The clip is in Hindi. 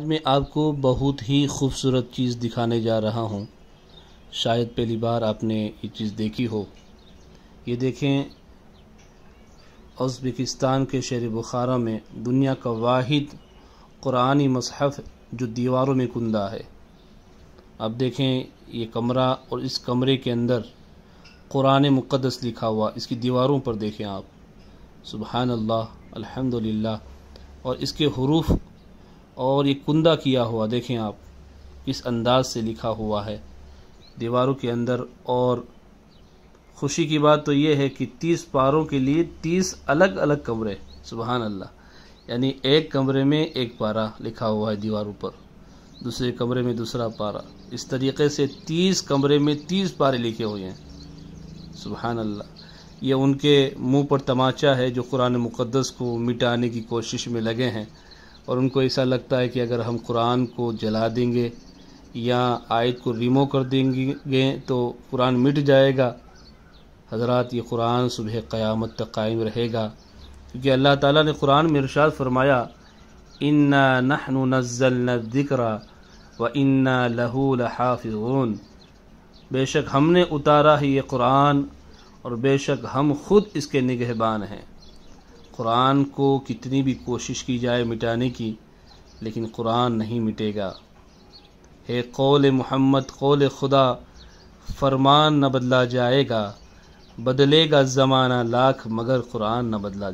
आज मैं आपको बहुत ही खूबसूरत चीज़ दिखाने जा रहा हूँ शायद पहली बार आपने ये चीज़ देखी हो ये देखें उज़्बेकिस्तान के शहर बुखारा में दुनिया का वाहिद कुरानी मसहफ़ जो दीवारों में कुंदा है अब देखें ये कमरा और इस कमरे के अंदर कुरान मुक़दस लिखा हुआ इसकी दीवारों पर देखें आप सुबहान अल्हम्दुलिल्लाह और इसके हरूफ और ये कुंदा किया हुआ देखें आप किस अंदाज से लिखा हुआ है दीवारों के अंदर और खुशी की बात तो ये है कि तीस पारों के लिए तीस अलग अलग कमरे सुबहान अल्लाह यानी एक कमरे में एक पारा लिखा हुआ है दीवारों पर दूसरे कमरे में दूसरा पारा इस तरीके से तीस कमरे में तीस पारे लिखे हुए हैं सुबहान अल्लाह ये उनके मुंह पर तमाचा है जो कुरान मुक़दस को मिटाने की कोशिश में लगे हैं और उनको ऐसा लगता है कि अगर हम कुरान को जला देंगे या आयत को रिमो कर देंगे तो कुरान मिट जाएगा हजरत ये कुरान सुबह क़यामत तक कायम रहेगा क्योंकि अल्लाह ताला ने कुरान में इरशाद फरमाया इन्ना नहनु नज़ल दिक्रा व इन्ना लहू लहाफ़ून बेशक हमने उतारा है ये कुरान और बेशक हम खुद इसके निगहबान हैं कुरान को कितनी भी कोशिश की जाए मिटाने की लेकिन कुरान नहीं मिटेगा है कौल मोहम्मद कौल खुदा फरमान न बदला जाएगा बदलेगा ज़माना लाख मगर कुरान न बदला